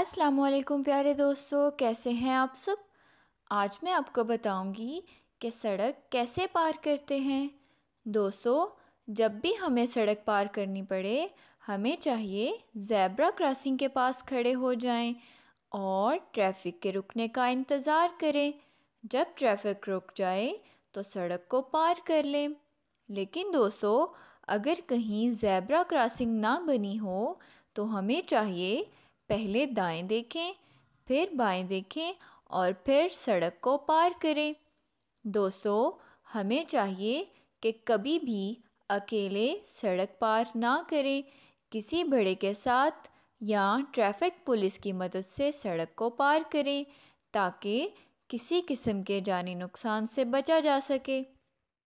अस्सलाम वालेकुम प्यारे दोस्तों कैसे हैं आप सब आज मैं आपको बताऊंगी कि सड़क कैसे पार करते हैं दोस्तों जब भी हमें सड़क पार करनी पड़े हमें चाहिए ज़ेब्रा क्रॉसिंग के पास खड़े हो जाएं और ट्रैफिक के रुकने का इंतज़ार करें जब ट्रैफिक रुक जाए तो सड़क को पार कर लें लेकिन दोस्तों अगर कहीं ज़ेब्रा क्रॉसिंग ना बनी हो तो हमें चाहिए पहले दाएं देखें फिर बाएं देखें और फिर सड़क को पार करें दोस्तों हमें चाहिए कि कभी भी अकेले सड़क पार ना करें किसी बड़े के साथ या ट्रैफिक पुलिस की मदद से सड़क को पार करें ताकि किसी किस्म के जानी नुकसान से बचा जा सके